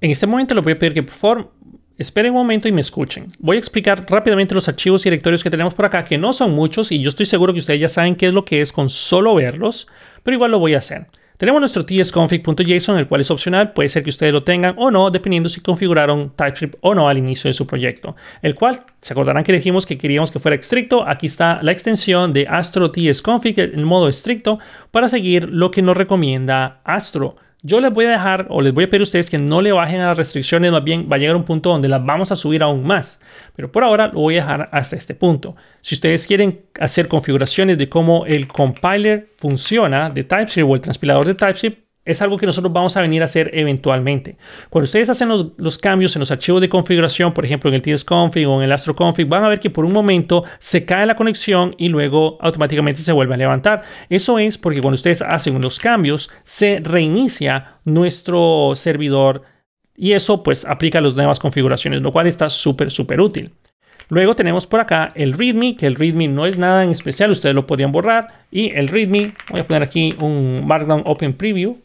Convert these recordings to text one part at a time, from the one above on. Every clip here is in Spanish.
En este momento les voy a pedir que por favor esperen un momento y me escuchen. Voy a explicar rápidamente los archivos y directorios que tenemos por acá, que no son muchos y yo estoy seguro que ustedes ya saben qué es lo que es con solo verlos, pero igual lo voy a hacer. Tenemos nuestro tsconfig.json, el cual es opcional, puede ser que ustedes lo tengan o no, dependiendo si configuraron TypeScript o no al inicio de su proyecto. El cual, se acordarán que dijimos que queríamos que fuera estricto, aquí está la extensión de Astro tsconfig en modo estricto para seguir lo que nos recomienda Astro. Yo les voy a dejar o les voy a pedir a ustedes que no le bajen a las restricciones, más bien va a llegar un punto donde las vamos a subir aún más. Pero por ahora lo voy a dejar hasta este punto. Si ustedes quieren hacer configuraciones de cómo el compiler funciona de TypeScript o el transpilador de TypeScript, es algo que nosotros vamos a venir a hacer eventualmente. Cuando ustedes hacen los, cambios en los archivos de configuración, por ejemplo en el Config o en el Astro Config, van a ver que por un momento se cae la conexión y luego automáticamente se vuelve a levantar. Eso es porque cuando ustedes hacen los cambios, se reinicia nuestro servidor y eso pues aplica las nuevas configuraciones, lo cual está súper, súper útil. Luego tenemos por acá el README, que el README no es nada en especial, ustedes lo podrían borrar. Y el README, voy a poner aquí un Markdown Open Preview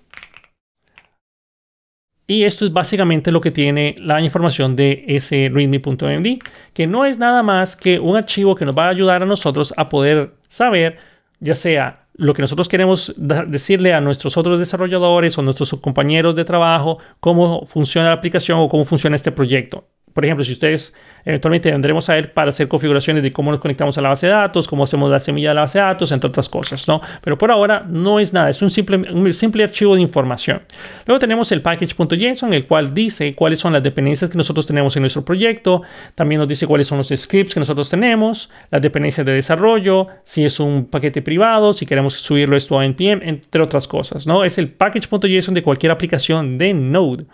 y esto es básicamente lo que tiene la información de ese readme.md, que no es nada más que un archivo que nos va a ayudar a nosotros a poder saber, ya sea lo que nosotros queremos decirle a nuestros otros desarrolladores o nuestros compañeros de trabajo, cómo funciona la aplicación o cómo funciona este proyecto por ejemplo, si ustedes eventualmente vendremos a ver para hacer configuraciones de cómo nos conectamos a la base de datos, cómo hacemos la semilla de la base de datos, entre otras cosas, ¿no? Pero por ahora no es nada, es un simple, un simple archivo de información. Luego tenemos el package.json, el cual dice cuáles son las dependencias que nosotros tenemos en nuestro proyecto, también nos dice cuáles son los scripts que nosotros tenemos, las dependencias de desarrollo, si es un paquete privado, si queremos subirlo esto a NPM, entre otras cosas, ¿no? Es el package.json de cualquier aplicación de Node.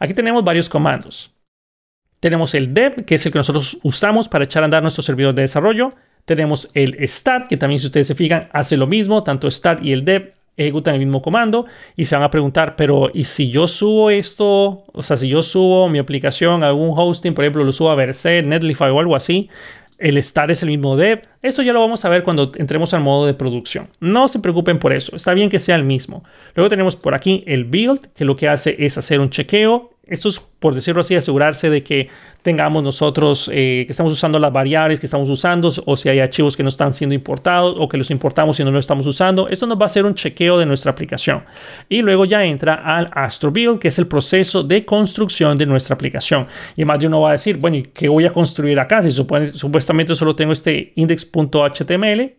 Aquí tenemos varios comandos. Tenemos el dev, que es el que nosotros usamos para echar a andar nuestro servidor de desarrollo. Tenemos el start, que también si ustedes se fijan hace lo mismo, tanto start y el dev ejecutan el mismo comando y se van a preguntar, pero ¿y si yo subo esto? O sea, si yo subo mi aplicación a algún hosting, por ejemplo, lo subo a Verse, Netlify o algo así, el start es el mismo dev. Esto ya lo vamos a ver cuando entremos al modo de producción. No se preocupen por eso, está bien que sea el mismo. Luego tenemos por aquí el build, que lo que hace es hacer un chequeo esto es, por decirlo así, asegurarse de que tengamos nosotros, eh, que estamos usando las variables que estamos usando, o si hay archivos que no están siendo importados, o que los importamos y no los estamos usando. Esto nos va a hacer un chequeo de nuestra aplicación. Y luego ya entra al Astro Build, que es el proceso de construcción de nuestra aplicación. Y más de uno va a decir, bueno, ¿y qué voy a construir acá? Si supuestamente solo tengo este index.html,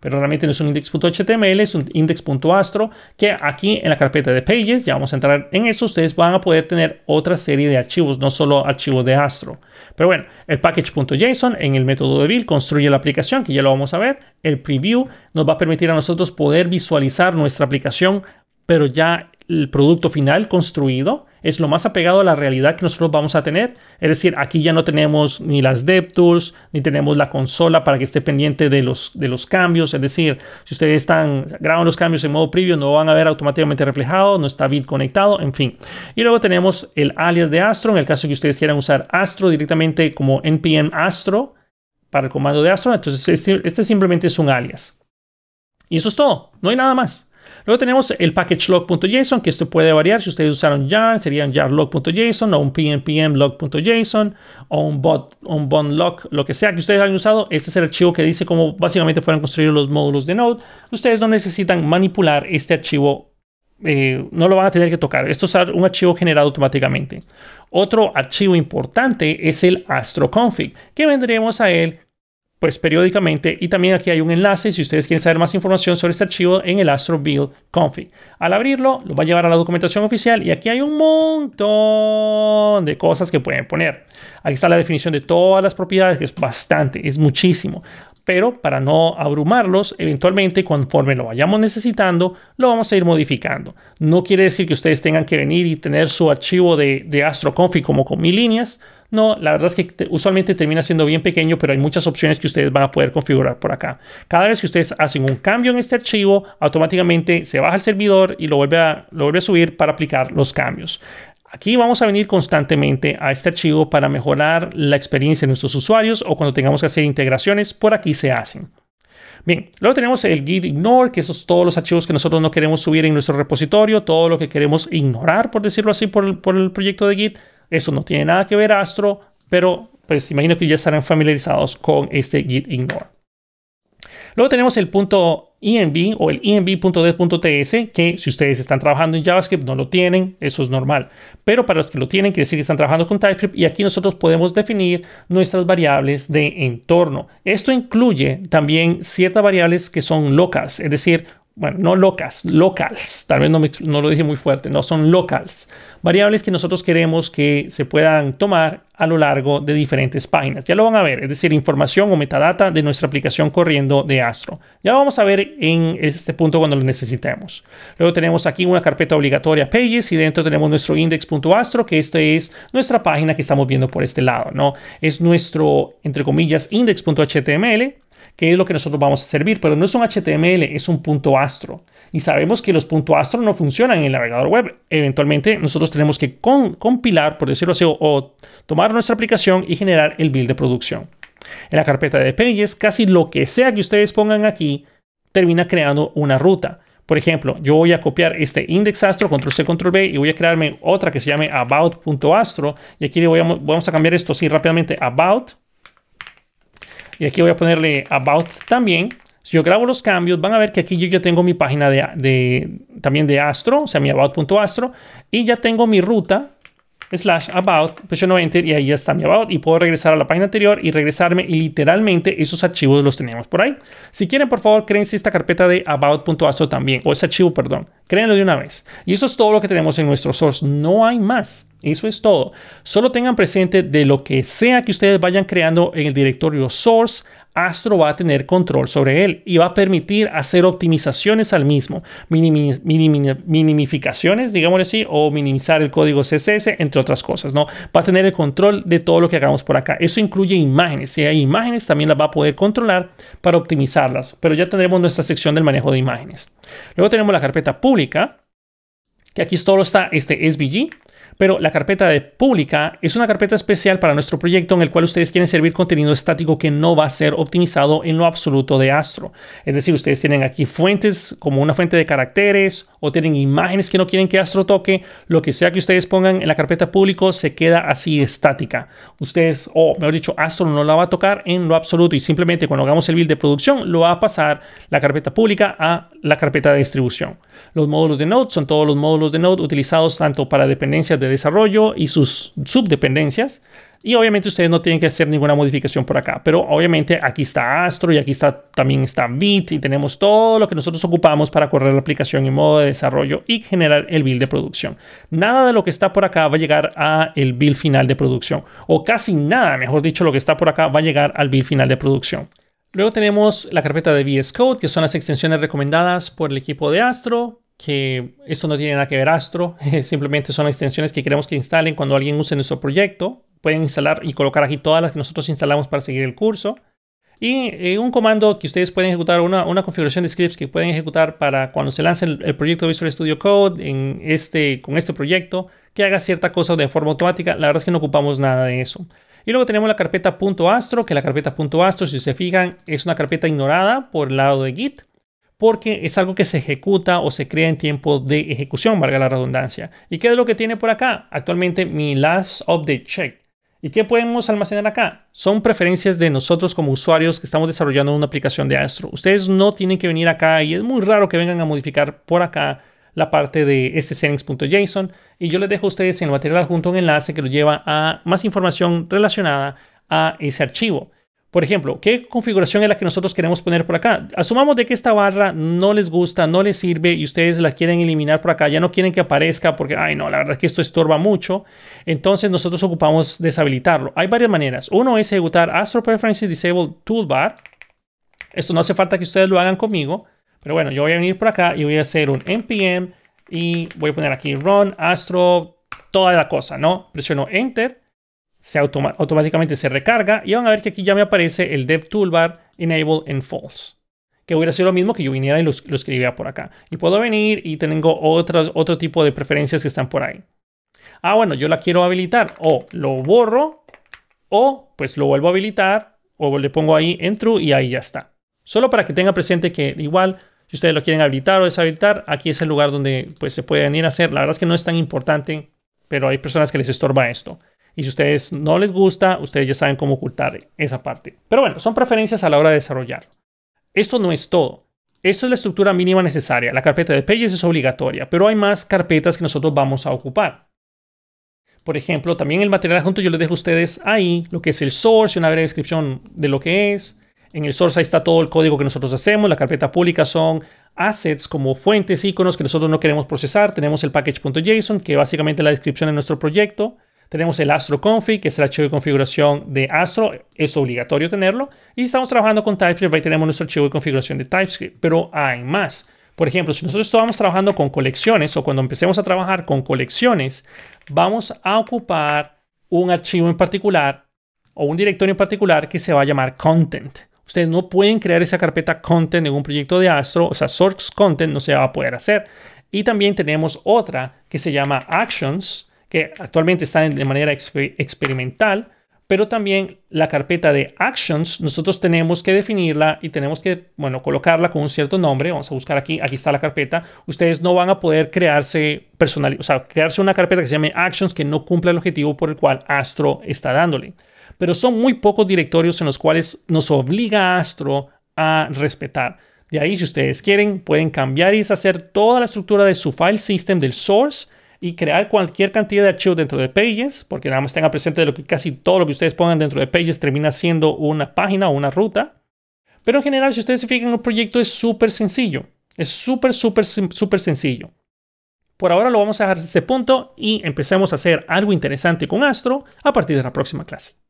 pero realmente no es un index.html, es un index.astro que aquí en la carpeta de pages, ya vamos a entrar en eso, ustedes van a poder tener otra serie de archivos, no solo archivos de astro. Pero bueno, el package.json en el método de build construye la aplicación, que ya lo vamos a ver, el preview nos va a permitir a nosotros poder visualizar nuestra aplicación, pero ya el producto final construido, es lo más apegado a la realidad que nosotros vamos a tener. Es decir, aquí ya no tenemos ni las DevTools, ni tenemos la consola para que esté pendiente de los, de los cambios. Es decir, si ustedes están graban los cambios en modo previo, no van a ver automáticamente reflejado, no está bit conectado, en fin. Y luego tenemos el alias de Astro, en el caso que ustedes quieran usar Astro directamente como npm Astro para el comando de Astro. Entonces, este, este simplemente es un alias. Y eso es todo, no hay nada más. Luego tenemos el package log.json, que esto puede variar. Si ustedes usaron YARN, serían un log.json o un pnpm log.json o un bot, log, lo que sea que ustedes hayan usado. Este es el archivo que dice cómo básicamente fueron construidos los módulos de Node. Ustedes no necesitan manipular este archivo eh, no lo van a tener que tocar. Esto es un archivo generado automáticamente. Otro archivo importante es el astroconfig, que vendremos a él pues periódicamente. Y también aquí hay un enlace si ustedes quieren saber más información sobre este archivo en el Astro Build Config. Al abrirlo, lo va a llevar a la documentación oficial y aquí hay un montón de cosas que pueden poner. Aquí está la definición de todas las propiedades, que es bastante, es muchísimo. Pero para no abrumarlos, eventualmente conforme lo vayamos necesitando, lo vamos a ir modificando. No quiere decir que ustedes tengan que venir y tener su archivo de, de Astro Config como con mil líneas, no, la verdad es que usualmente termina siendo bien pequeño, pero hay muchas opciones que ustedes van a poder configurar por acá. Cada vez que ustedes hacen un cambio en este archivo, automáticamente se baja el servidor y lo vuelve a, subir para aplicar los cambios. Aquí vamos a venir constantemente a este archivo para mejorar la experiencia de nuestros usuarios o cuando tengamos que hacer integraciones, por aquí se hacen. Bien, luego tenemos el git ignore, que esos son todos los archivos que nosotros no queremos subir en nuestro repositorio, todo lo que queremos ignorar, por decirlo así, por el, por el proyecto de git, eso no tiene nada que ver Astro, pero pues imagino que ya estarán familiarizados con este git ignore. Luego tenemos el punto env o el env.d.ts que si ustedes están trabajando en JavaScript no lo tienen, eso es normal. Pero para los que lo tienen quiere decir que están trabajando con TypeScript y aquí nosotros podemos definir nuestras variables de entorno. Esto incluye también ciertas variables que son locas, es decir, bueno, no locas, locals, tal vez no, lo dije muy fuerte, no son locals, variables que nosotros queremos que se puedan tomar a lo largo de diferentes páginas. Ya lo van a ver, es decir, información o metadata de nuestra aplicación corriendo de Astro. Ya vamos a ver en este punto cuando lo necesitemos. Luego tenemos aquí una carpeta obligatoria Pages y dentro tenemos nuestro index.astro, que esta es nuestra página que estamos viendo por este lado, ¿no? Es nuestro, entre comillas, index.html que es lo que nosotros vamos a servir, pero no es un HTML, es un punto astro. Y sabemos que los puntos astro no funcionan en el navegador web. Eventualmente nosotros tenemos que compilar, por decirlo así, o, tomar nuestra aplicación y generar el build de producción. En la carpeta de pages, casi lo que sea que ustedes pongan aquí termina creando una ruta. Por ejemplo, yo voy a copiar este index astro, control C, control B, y voy a crearme otra que se llame about.astro. Y aquí le vamos a cambiar esto así rápidamente, about y aquí voy a ponerle About también. Si yo grabo los cambios, van a ver que aquí yo ya tengo mi página de, también de Astro, o sea, mi about.astro, y ya tengo mi ruta slash about, pues no enter y ahí ya está mi about y puedo regresar a la página anterior y regresarme y literalmente esos archivos los tenemos por ahí. Si quieren, por favor, si esta carpeta de about.aso también, o ese archivo, perdón, créanlo de una vez. Y eso es todo lo que tenemos en nuestro source, no hay más. Eso es todo. Solo tengan presente de lo que sea que ustedes vayan creando en el directorio source, Astro va a tener control sobre él y va a permitir hacer optimizaciones al mismo, minimificaciones, digámoslo así, o minimizar el código CSS, entre otras cosas, ¿no? Va a tener el control de todo lo que hagamos por acá. Eso incluye imágenes. Si hay imágenes, también las va a poder controlar para optimizarlas, pero ya tendremos nuestra sección del manejo de imágenes. Luego tenemos la carpeta pública, que aquí solo está este SVG. Pero la carpeta de pública es una carpeta especial para nuestro proyecto en el cual ustedes quieren servir contenido estático que no va a ser optimizado en lo absoluto de Astro. Es decir, ustedes tienen aquí fuentes como una fuente de caracteres o tienen imágenes que no quieren que Astro toque. Lo que sea que ustedes pongan en la carpeta público se queda así estática. Ustedes, o mejor dicho, Astro no la va a tocar en lo absoluto y simplemente cuando hagamos el build de producción lo va a pasar la carpeta pública a la carpeta de distribución. Los módulos de Node son todos los módulos de Node utilizados tanto para dependencias de de desarrollo y sus subdependencias. Y obviamente ustedes no tienen que hacer ninguna modificación por acá, pero obviamente aquí está Astro y aquí está también está Bit y tenemos todo lo que nosotros ocupamos para correr la aplicación en modo de desarrollo y generar el build de producción. Nada de lo que está por acá va a llegar a el build final de producción o casi nada, mejor dicho, lo que está por acá va a llegar al build final de producción. Luego tenemos la carpeta de VS Code, que son las extensiones recomendadas por el equipo de Astro, que esto no tiene nada que ver Astro, simplemente son extensiones que queremos que instalen cuando alguien use nuestro proyecto. Pueden instalar y colocar aquí todas las que nosotros instalamos para seguir el curso. Y eh, un comando que ustedes pueden ejecutar, una, configuración de scripts que pueden ejecutar para cuando se lance el, proyecto Visual Studio Code en este, con este proyecto, que haga cierta cosa de forma automática. La verdad es que no ocupamos nada de eso. Y luego tenemos la carpeta .astro, que la carpeta .astro, si se fijan, es una carpeta ignorada por el lado de Git porque es algo que se ejecuta o se crea en tiempo de ejecución, valga la redundancia. ¿Y qué es lo que tiene por acá? Actualmente mi last update check. ¿Y qué podemos almacenar acá? Son preferencias de nosotros como usuarios que estamos desarrollando una aplicación de Astro. Ustedes no tienen que venir acá y es muy raro que vengan a modificar por acá la parte de este settings.json y yo les dejo a ustedes en el material adjunto un enlace que lo lleva a más información relacionada a ese archivo. Por ejemplo, ¿qué configuración es la que nosotros queremos poner por acá? Asumamos de que esta barra no les gusta, no les sirve y ustedes la quieren eliminar por acá. Ya no quieren que aparezca porque, ay no, la verdad es que esto estorba mucho. Entonces nosotros ocupamos deshabilitarlo. Hay varias maneras. Uno es ejecutar Astro Preferences Disable Toolbar. Esto no hace falta que ustedes lo hagan conmigo. Pero bueno, yo voy a venir por acá y voy a hacer un npm y voy a poner aquí run astro toda la cosa, ¿no? Presiono enter se automáticamente se recarga y van a ver que aquí ya me aparece el dev toolbar enable en false que hubiera sido lo mismo que yo viniera y lo, escribía escribiera por acá. Y puedo venir y tengo otros, otro tipo de preferencias que están por ahí. Ah, bueno, yo la quiero habilitar. O lo borro, o pues lo vuelvo a habilitar, o le pongo ahí en true y ahí ya está. Solo para que tenga presente que igual, si ustedes lo quieren habilitar o deshabilitar, aquí es el lugar donde pues se puede venir a hacer. La verdad es que no es tan importante, pero hay personas que les estorba esto. Y si a ustedes no les gusta, ustedes ya saben cómo ocultar esa parte. Pero bueno, son preferencias a la hora de desarrollarlo. Esto no es todo. Esto es la estructura mínima necesaria. La carpeta de Pages es obligatoria, pero hay más carpetas que nosotros vamos a ocupar. Por ejemplo, también el material adjunto yo les dejo a ustedes ahí, lo que es el source y una breve descripción de lo que es. En el source ahí está todo el código que nosotros hacemos. La carpeta pública son assets como fuentes, iconos que nosotros no queremos procesar. Tenemos el package.json, que básicamente es la descripción de nuestro proyecto. Tenemos el Astro Config, que es el archivo de configuración de Astro, es obligatorio tenerlo. Y estamos trabajando con TypeScript, ahí tenemos nuestro archivo de configuración de TypeScript, pero hay más. Por ejemplo, si nosotros estábamos trabajando con colecciones o cuando empecemos a trabajar con colecciones, vamos a ocupar un archivo en particular o un directorio en particular que se va a llamar content. Ustedes no pueden crear esa carpeta content en un proyecto de Astro, o sea, source content no se va a poder hacer. Y también tenemos otra que se llama actions, que actualmente está de manera experimental, pero también la carpeta de actions, nosotros tenemos que definirla y tenemos que, bueno, colocarla con un cierto nombre. Vamos a buscar aquí, aquí está la carpeta. Ustedes no van a poder crearse personal, o sea, crearse una carpeta que se llame actions que no cumpla el objetivo por el cual Astro está dándole. Pero son muy pocos directorios en los cuales nos obliga Astro a respetar. De ahí, si ustedes quieren, pueden cambiar y deshacer toda la estructura de su file system del source y crear cualquier cantidad de archivos dentro de Pages, porque nada más tenga presente de lo que casi todo lo que ustedes pongan dentro de Pages termina siendo una página o una ruta. Pero en general, si ustedes se fijan, un proyecto es súper sencillo. Es súper, súper, súper sencillo. Por ahora lo vamos a dejar ese punto y empecemos a hacer algo interesante con Astro a partir de la próxima clase.